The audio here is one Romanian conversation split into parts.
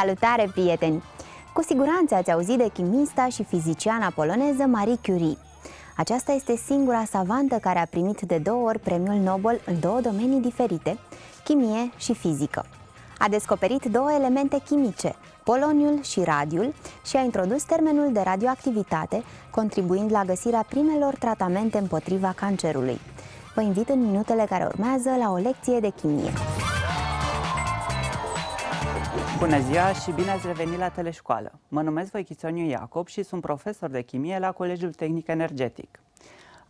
Salutare, prieteni! Cu siguranță ați auzit de chimista și fiziciana poloneză Marie Curie. Aceasta este singura savantă care a primit de două ori premiul Nobel în două domenii diferite, chimie și fizică. A descoperit două elemente chimice, poloniul și radiul, și a introdus termenul de radioactivitate, contribuind la găsirea primelor tratamente împotriva cancerului. Vă invit în minutele care urmează la o lecție de chimie. Bună ziua și bine ați revenit la Teleșcoală. Mă numesc Voichițoniu Iacob și sunt profesor de chimie la Colegiul Tehnic Energetic.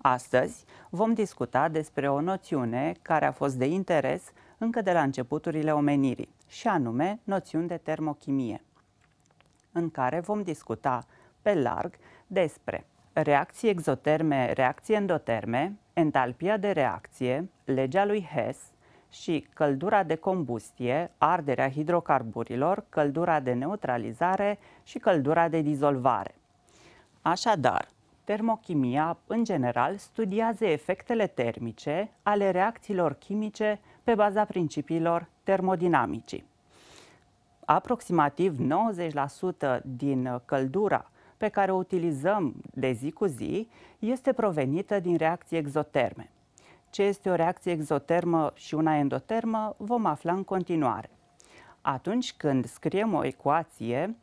Astăzi vom discuta despre o noțiune care a fost de interes încă de la începuturile omenirii, și anume noțiuni de termochimie, în care vom discuta pe larg despre reacții exoterme, reacții endoterme, entalpia de reacție, legea lui Hess, și căldura de combustie, arderea hidrocarburilor, căldura de neutralizare și căldura de dizolvare. Așadar, termochimia, în general, studiază efectele termice ale reacțiilor chimice pe baza principiilor termodinamicii. Aproximativ 90% din căldura pe care o utilizăm de zi cu zi este provenită din reacții exoterme. Ce este o reacție exotermă și una endotermă vom afla în continuare. Atunci când scriem o ecuație,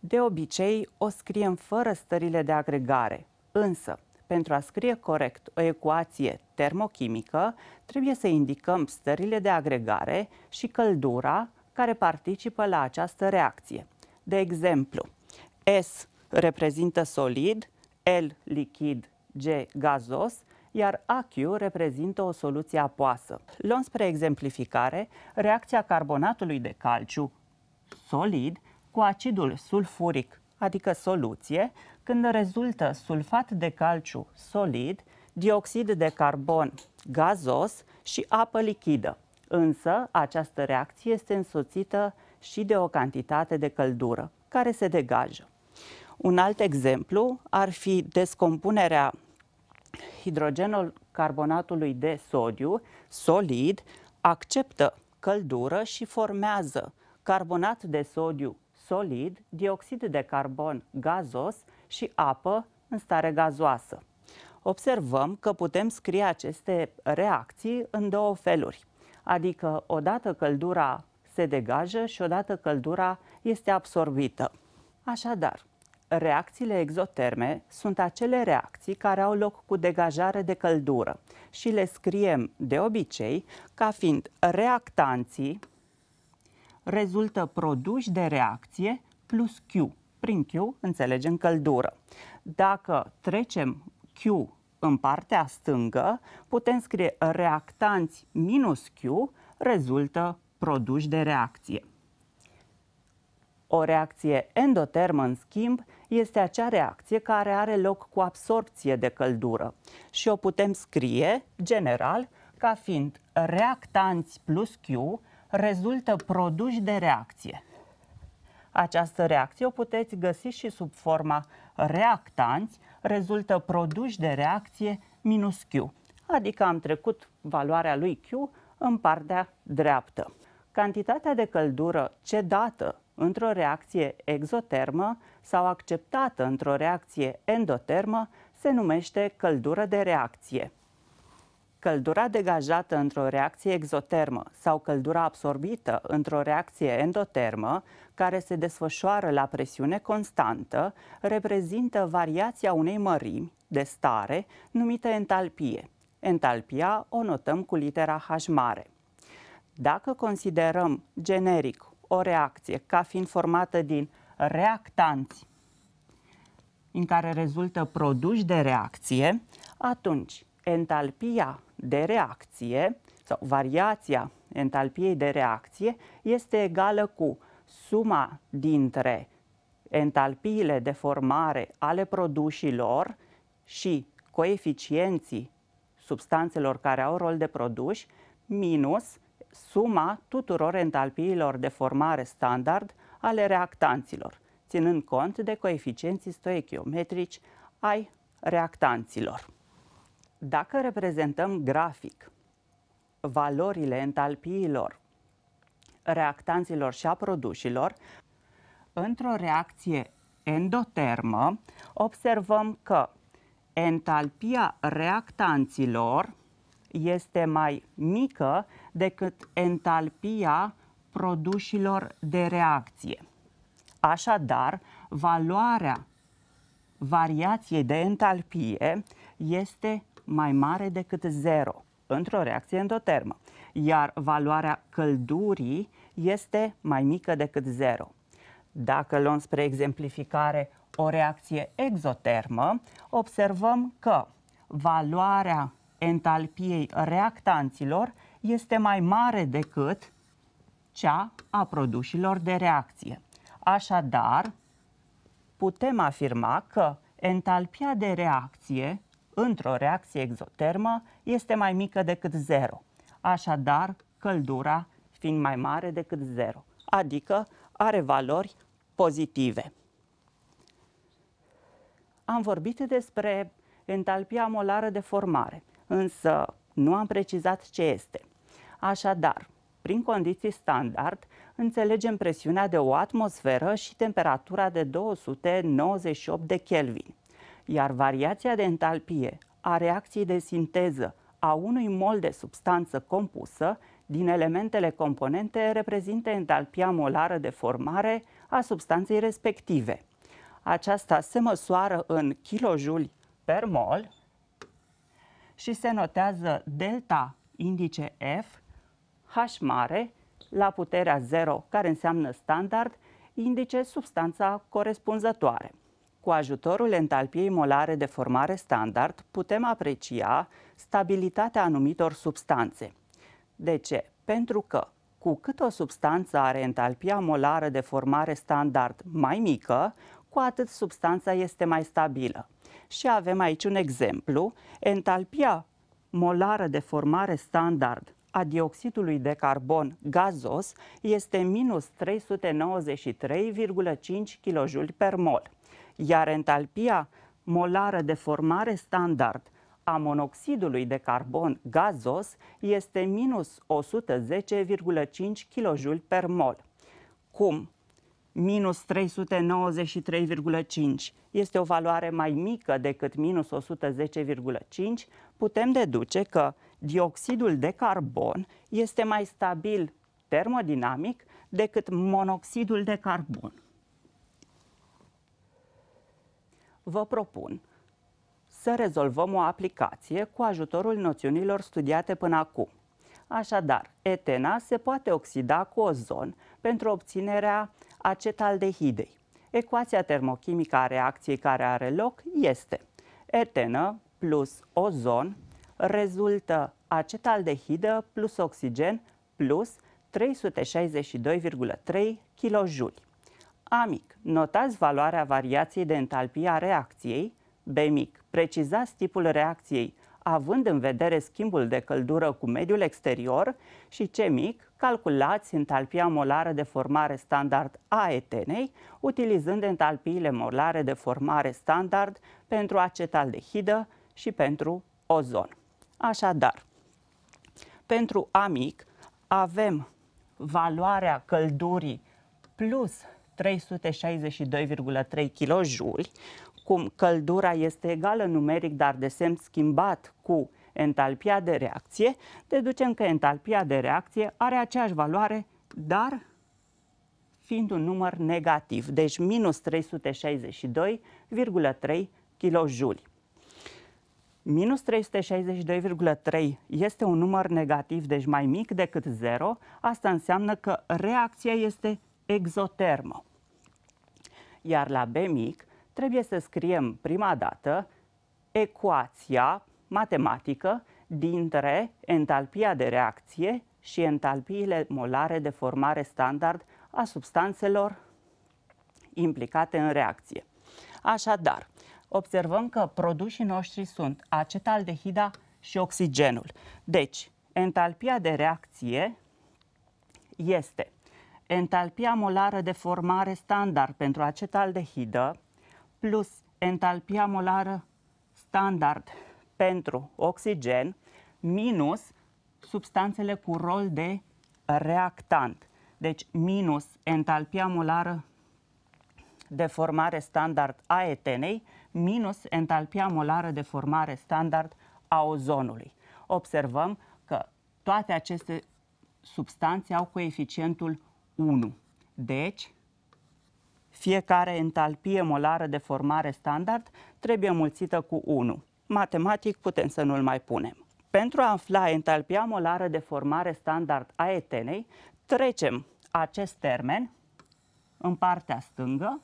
de obicei o scriem fără stările de agregare, însă pentru a scrie corect o ecuație termochimică, trebuie să indicăm stările de agregare și căldura care participă la această reacție. De exemplu, S reprezintă solid, L lichid, G gazos, iar AQ reprezintă o soluție apoasă. Luăm spre exemplificare reacția carbonatului de calciu solid cu acidul sulfuric, adică soluție, când rezultă sulfat de calciu solid, dioxid de carbon gazos și apă lichidă. Însă, această reacție este însoțită și de o cantitate de căldură care se degajă. Un alt exemplu ar fi descompunerea hidrogenul carbonatului de sodiu solid acceptă căldură și formează carbonat de sodiu solid, dioxid de carbon gazos și apă în stare gazoasă. Observăm că putem scrie aceste reacții în două feluri, adică odată căldura se degajă și odată căldura este absorbită. Așadar, reacțiile exoterme sunt acele reacții care au loc cu degajare de căldură și le scriem de obicei ca fiind reactanții rezultă produși de reacție plus Q. Prin Q înțelegem căldură. Dacă trecem Q în partea stângă, putem scrie reactanți minus Q rezultă produși de reacție. O reacție endotermă, în schimb, este acea reacție care are loc cu absorpție de căldură și o putem scrie, general, ca fiind reactanți plus Q rezultă produși de reacție. Această reacție o puteți găsi și sub forma reactanți rezultă produși de reacție minus Q, adică am trecut valoarea lui Q în partea dreaptă. Cantitatea de căldură cedată într-o reacție exotermă sau acceptată într-o reacție endotermă se numește căldură de reacție. Căldura degajată într-o reacție exotermă sau căldura absorbită într-o reacție endotermă, care se desfășoară la presiune constantă, reprezintă variația unei mărimi de stare numită entalpie. Entalpia o notăm cu litera H mare. Dacă considerăm generic o reacție ca fiind formată din reactanți în care rezultă produși de reacție, atunci entalpia de reacție sau variația entalpiei de reacție este egală cu suma dintre entalpiile de formare ale produșilor și coeficienții substanțelor care au rol de produși minus suma tuturor entalpiilor de formare standard ale reactanților, ținând cont de coeficienții stoichiometrici ai reactanților. Dacă reprezentăm grafic valorile entalpiilor reactanților și a produșilor, într-o reacție endotermă observăm că entalpia reactanților este mai mică decât entalpia produșilor de reacție. Așadar, valoarea variației de entalpie este mai mare decât 0 într-o reacție endotermă, iar valoarea căldurii este mai mică decât 0. Dacă luăm spre exemplificare o reacție exotermă, observăm că valoarea entalpiei reactanților este mai mare decât cea a produșilor de reacție. Așadar, putem afirma că entalpia de reacție într-o reacție exotermă este mai mică decât 0. Așadar, căldura fiind mai mare decât 0, adică are valori pozitive. Am vorbit despre entalpia molară de formare însă nu am precizat ce este. Așadar, prin condiții standard, înțelegem presiunea de o atmosferă și temperatura de 298 de Kelvin, iar variația de entalpie a reacției de sinteză a unui mol de substanță compusă din elementele componente reprezintă entalpia molară de formare a substanței respective. Aceasta se măsoară în kilojuli per mol, și se notează delta indice F, H mare, la puterea 0, care înseamnă standard, indice substanța corespunzătoare. Cu ajutorul entalpiei molare de formare standard, putem aprecia stabilitatea anumitor substanțe. De ce? Pentru că cu cât o substanță are entalpia molară de formare standard mai mică, cu atât substanța este mai stabilă. Și avem aici un exemplu, entalpia molară de formare standard a dioxidului de carbon gazos este minus 393,5 kJ per mol, iar entalpia molară de formare standard a monoxidului de carbon gazos este minus 110,5 kJ per mol. Cum? minus 393,5 este o valoare mai mică decât minus 110,5, putem deduce că dioxidul de carbon este mai stabil termodinamic decât monoxidul de carbon. Vă propun să rezolvăm o aplicație cu ajutorul noțiunilor studiate până acum. Așadar, etena se poate oxida cu ozon pentru obținerea acetaldehidei. Ecuația termochimică a reacției care are loc este etenă plus ozon rezultă acetaldehidă plus oxigen plus 362,3 kJ. Amic, notați valoarea variației de entalpie a reacției. B mic, precizați tipul reacției, având în vedere schimbul de căldură cu mediul exterior. Și C mic, calculați entalpia molară de formare standard a etenei, utilizând entalpiile molare de formare standard pentru acetaldehidă și pentru ozon. Așadar, pentru amic avem valoarea căldurii plus 362,3 kJ, cum căldura este egală numeric, dar de semn schimbat cu entalpia de reacție, deducem că entalpia de reacție are aceeași valoare, dar fiind un număr negativ, deci minus 362,3 kJ. Minus 362,3 este un număr negativ, deci mai mic decât 0, asta înseamnă că reacția este exotermă. Iar la B mic trebuie să scriem prima dată ecuația matematică dintre entalpia de reacție și entalpiile molare de formare standard a substanțelor implicate în reacție. Așadar, observăm că produsii noștri sunt acetaldehida și oxigenul. Deci, entalpia de reacție este entalpia molară de formare standard pentru acetaldehidă plus entalpia molară standard pentru oxigen minus substanțele cu rol de reactant. Deci minus entalpia molară de formare standard a etenei minus entalpia molară de formare standard a ozonului. Observăm că toate aceste substanțe au coeficientul 1. Deci, fiecare entalpie molară de formare standard trebuie mulțită cu 1 matematic putem să nu-l mai punem. Pentru a afla entalpia molară de formare standard a etenei, trecem acest termen în partea stângă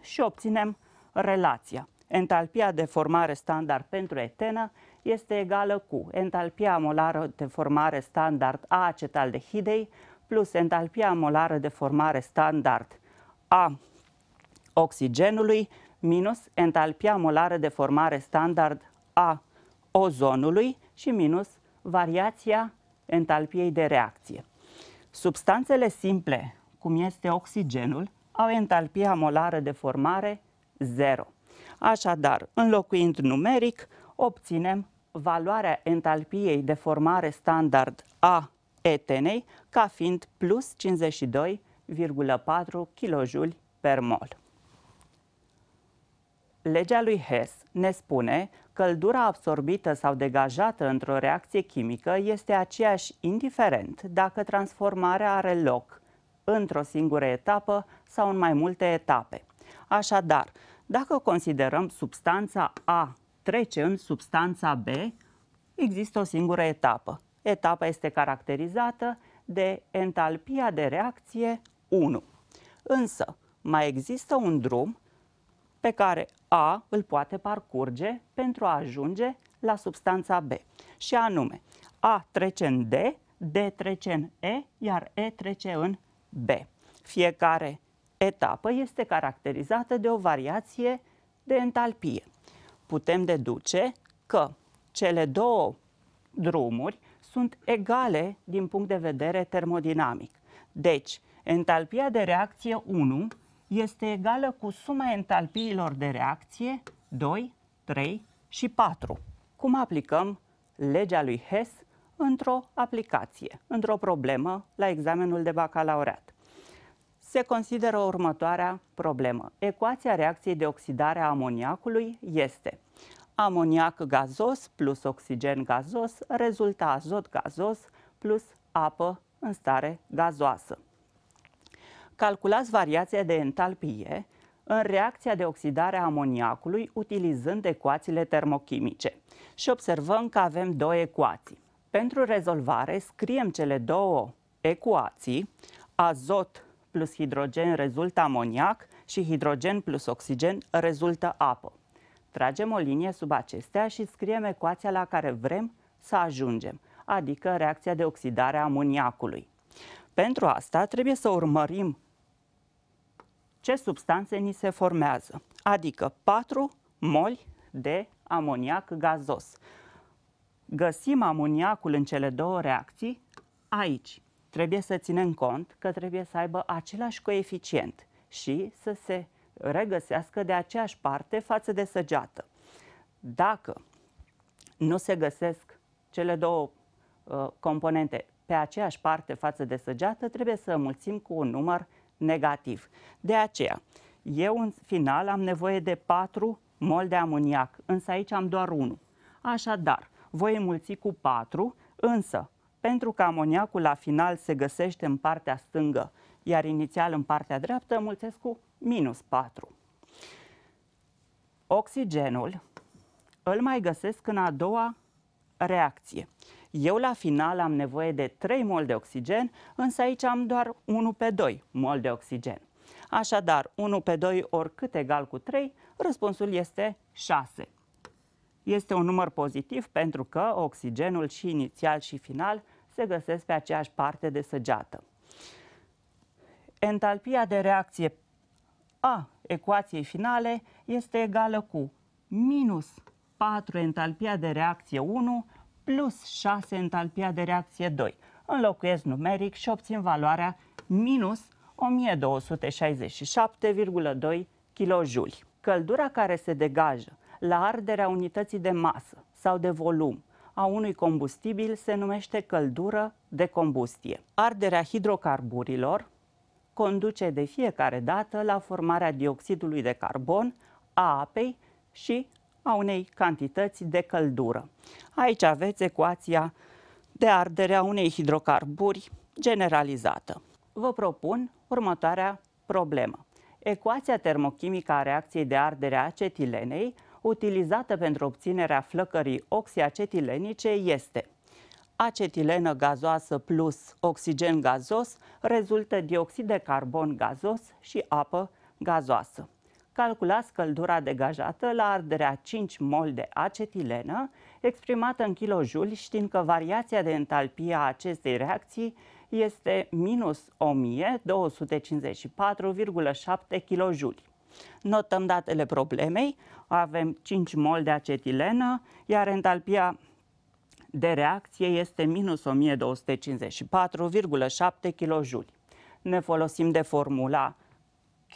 și obținem relația. Entalpia de formare standard pentru etenă este egală cu entalpia molară de formare standard a acetaldehidei plus entalpia molară de formare standard a oxigenului minus entalpia molară de formare standard a ozonului și minus variația entalpiei de reacție. Substanțele simple, cum este oxigenul, au entalpia molară de formare 0. Așadar, înlocuind numeric, obținem valoarea entalpiei de formare standard a etenei ca fiind plus 52,4 kJ per mol. Legea lui Hess ne spune căldura absorbită sau degajată într-o reacție chimică este aceeași indiferent dacă transformarea are loc într-o singură etapă sau în mai multe etape. Așadar, dacă considerăm substanța A trece în substanța B, există o singură etapă. Etapa este caracterizată de entalpia de reacție 1. Însă, mai există un drum pe care A îl poate parcurge pentru a ajunge la substanța B. Și anume, A trece în D, D trece în E, iar E trece în B. Fiecare etapă este caracterizată de o variație de entalpie. Putem deduce că cele două drumuri sunt egale din punct de vedere termodinamic. Deci, entalpia de reacție 1 este egală cu suma entalpiilor de reacție 2, 3 și 4. Cum aplicăm legea lui Hess într-o aplicație, într-o problemă la examenul de bacalaureat. Se consideră următoarea problemă. Ecuația reacției de oxidare a amoniacului este amoniac gazos plus oxigen gazos rezultă azot gazos plus apă în stare gazoasă calculați variația de entalpie în reacția de oxidare a amoniacului utilizând ecuațiile termochimice. Și observăm că avem două ecuații. Pentru rezolvare scriem cele două ecuații, azot plus hidrogen rezultă amoniac și hidrogen plus oxigen rezultă apă. Tragem o linie sub acestea și scriem ecuația la care vrem să ajungem, adică reacția de oxidare a amoniacului. Pentru asta trebuie să urmărim ce substanțe ni se formează, adică 4 moli de amoniac gazos. Găsim amoniacul în cele două reacții aici. Trebuie să ținem cont că trebuie să aibă același coeficient și să se regăsească de aceeași parte față de săgeată. Dacă nu se găsesc cele două uh, componente pe aceeași parte față de săgeată, trebuie să mulțim cu un număr negativ. De aceea, eu în final am nevoie de 4 mol de amoniac, însă aici am doar 1. Așadar, voi înmulți cu 4, însă pentru că amoniacul la final se găsește în partea stângă, iar inițial în partea dreaptă, mulțesc cu minus 4. Oxigenul îl mai găsesc în a doua reacție. Eu la final am nevoie de 3 mol de oxigen, însă aici am doar 1 pe 2 mol de oxigen. Așadar, 1 pe 2 oricât egal cu 3, răspunsul este 6. Este un număr pozitiv pentru că oxigenul și inițial și final se găsesc pe aceeași parte de săgeată. Entalpia de reacție a ecuației finale este egală cu minus 4 entalpia de reacție 1 plus 6 entalpia de reacție 2. Înlocuiesc numeric și obțin valoarea minus 1267,2 kJ. Căldura care se degajă la arderea unității de masă sau de volum a unui combustibil se numește căldură de combustie. Arderea hidrocarburilor conduce de fiecare dată la formarea dioxidului de carbon, a apei și a unei cantități de căldură. Aici aveți ecuația de ardere a unei hidrocarburi generalizată. Vă propun următoarea problemă. Ecuația termochimică a reacției de ardere a acetilenei utilizată pentru obținerea flăcării oxiacetilenice este acetilenă gazoasă plus oxigen gazos rezultă dioxid de carbon gazos și apă gazoasă calculați căldura degajată la arderea 5 mol de acetilenă, exprimată în kilojuli, știind că variația de entalpie a acestei reacții este minus 1254,7 kilojuli. Notăm datele problemei, avem 5 mol de acetilenă, iar entalpia de reacție este minus 1254,7 kilojuli. Ne folosim de formula Q,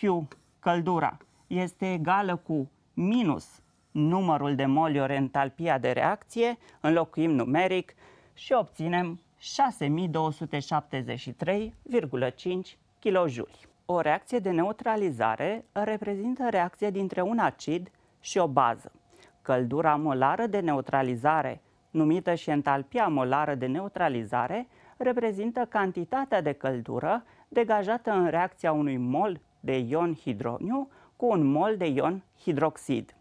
căldura, este egală cu minus numărul de moli ori entalpia de reacție, înlocuim numeric și obținem 6273,5 kJ. O reacție de neutralizare reprezintă reacția dintre un acid și o bază. Căldura molară de neutralizare, numită și entalpia molară de neutralizare, reprezintă cantitatea de căldură degajată în reacția unui mol de ion hidroniu cu un mol de ion hidroxid.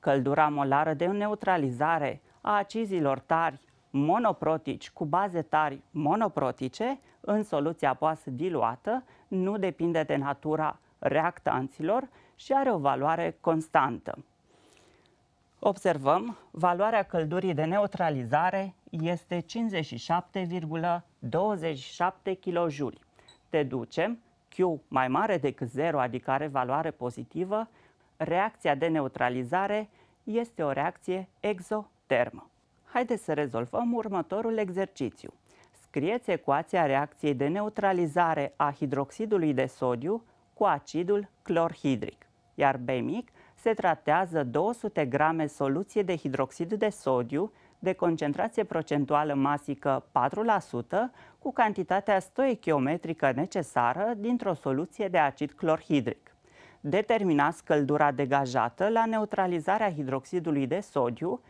Căldura molară de neutralizare a acizilor tari monoprotici cu baze tari monoprotice în soluția poasă diluată nu depinde de natura reactanților și are o valoare constantă. Observăm, valoarea căldurii de neutralizare este 57,27 kJ. Deducem Q mai mare decât 0, adică are valoare pozitivă, reacția de neutralizare este o reacție exotermă. Haideți să rezolvăm următorul exercițiu. Scrieți ecuația reacției de neutralizare a hidroxidului de sodiu cu acidul clorhidric, iar B mic se tratează 200 grame soluție de hidroxid de sodiu de concentrație procentuală masică 4% cu cantitatea stoichiometrică necesară dintr-o soluție de acid clorhidric. Determinați căldura degajată la neutralizarea hidroxidului de sodiu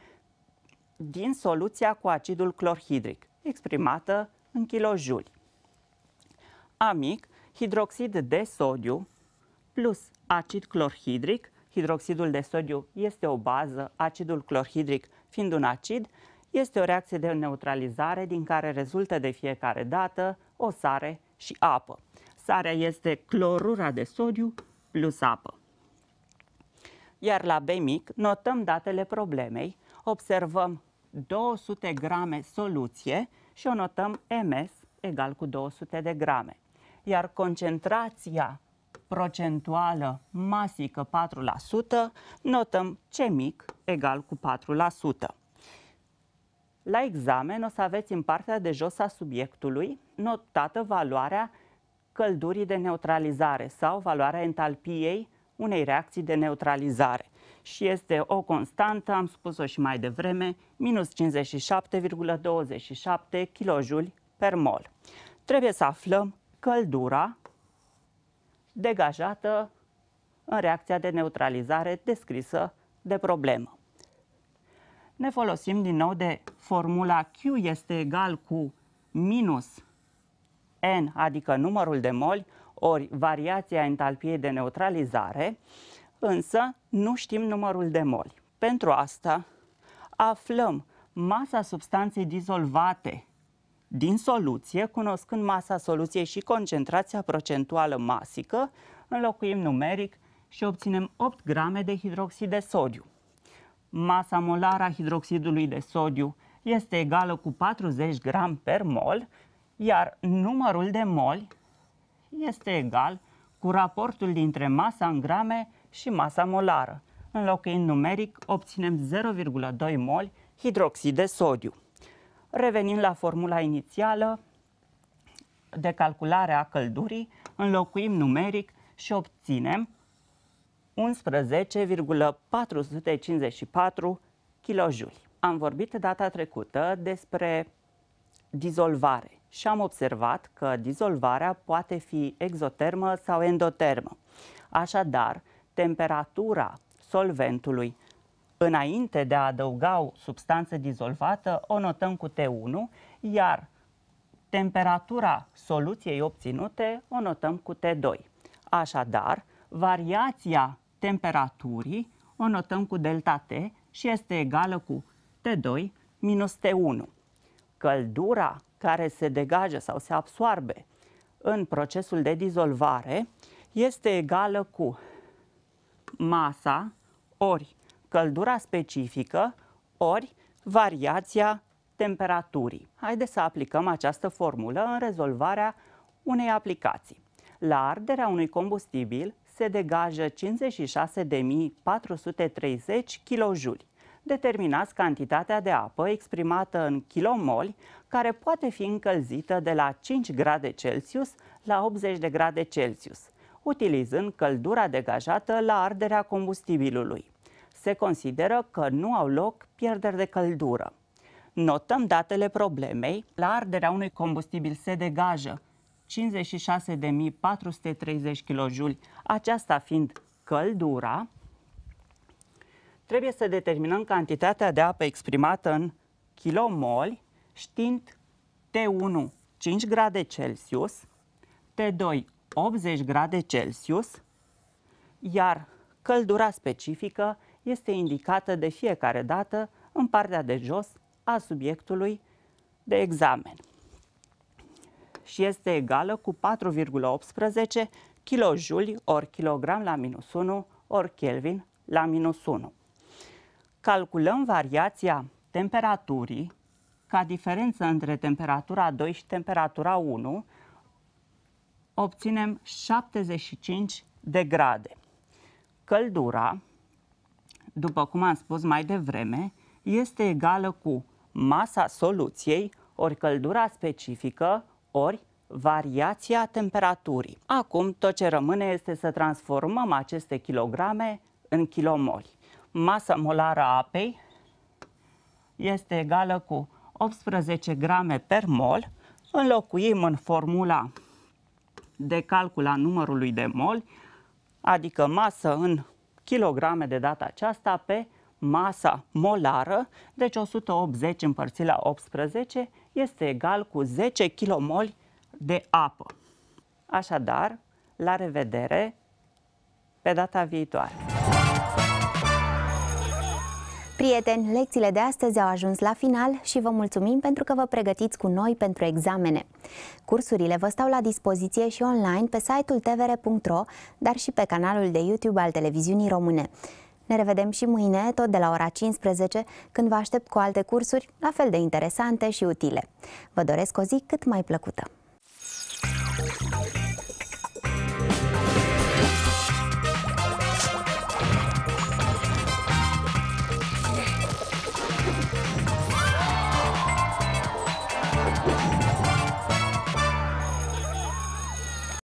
din soluția cu acidul clorhidric, exprimată în kilojuli. Amic, hidroxid de sodiu plus acid clorhidric, hidroxidul de sodiu este o bază, acidul clorhidric Fiind un acid, este o reacție de neutralizare din care rezultă de fiecare dată o sare și apă. Sarea este clorura de sodiu plus apă. Iar la B mic notăm datele problemei, observăm 200 grame soluție și o notăm MS egal cu 200 de grame. Iar concentrația procentuală masică 4%, notăm ce mic egal cu 4%. La examen o să aveți în partea de jos a subiectului notată valoarea căldurii de neutralizare sau valoarea entalpiei unei reacții de neutralizare. Și este o constantă, am spus-o și mai devreme, minus 57,27 kJ per mol. Trebuie să aflăm căldura degajată în reacția de neutralizare descrisă de problemă. Ne folosim din nou de formula Q este egal cu minus N, adică numărul de moli, ori variația entalpiei de neutralizare, însă nu știm numărul de moli. Pentru asta aflăm masa substanței dizolvate din soluție, cunoscând masa soluției și concentrația procentuală masică, înlocuim numeric și obținem 8 grame de hidroxid de sodiu. Masa molară a hidroxidului de sodiu este egală cu 40 gram per mol, iar numărul de moli este egal cu raportul dintre masa în grame și masa molară. Înlocuind numeric, obținem 0,2 mol hidroxid de sodiu. Revenind la formula inițială de calculare a căldurii, înlocuim numeric și obținem 11,454 kJ. Am vorbit data trecută despre dizolvare și am observat că dizolvarea poate fi exotermă sau endotermă. Așadar, temperatura solventului Înainte de a adăuga substanță dizolvată, o notăm cu T1, iar temperatura soluției obținute o notăm cu T2. Așadar, variația temperaturii o notăm cu delta T și este egală cu T2 minus T1. Căldura care se degajă sau se absoarbe în procesul de dizolvare este egală cu masa ori căldura specifică ori variația temperaturii. Haideți să aplicăm această formulă în rezolvarea unei aplicații. La arderea unui combustibil se degajă 56.430 kJ. Determinați cantitatea de apă exprimată în kilomoli, care poate fi încălzită de la 5 grade Celsius la 80 de grade Celsius, utilizând căldura degajată la arderea combustibilului se consideră că nu au loc pierderi de căldură. Notăm datele problemei. La arderea unui combustibil se degajă 56.430 kJ, aceasta fiind căldura, trebuie să determinăm cantitatea de apă exprimată în kilomoli, știind T1 5 grade Celsius, T2 80 grade Celsius, iar căldura specifică este indicată de fiecare dată în partea de jos a subiectului de examen și este egală cu 4,18 kJ ori kilogram la minus 1 ori Kelvin la minus 1. Calculăm variația temperaturii ca diferență între temperatura 2 și temperatura 1, obținem 75 de grade. Căldura după cum am spus mai devreme, este egală cu masa soluției ori căldura specifică ori variația temperaturii. Acum tot ce rămâne este să transformăm aceste kilograme în kilomoli. Masa molară a apei este egală cu 18 grame per mol. Înlocuim în formula de calcul a numărului de moli, adică masă în kg de data aceasta pe masa molară, deci 180 împărțit la 18 este egal cu 10 kilomoli de apă. Așadar, la revedere pe data viitoare! Prieteni, lecțiile de astăzi au ajuns la final și vă mulțumim pentru că vă pregătiți cu noi pentru examene. Cursurile vă stau la dispoziție și online pe site-ul tvr.ro, dar și pe canalul de YouTube al televiziunii române. Ne revedem și mâine, tot de la ora 15, când vă aștept cu alte cursuri la fel de interesante și utile. Vă doresc o zi cât mai plăcută!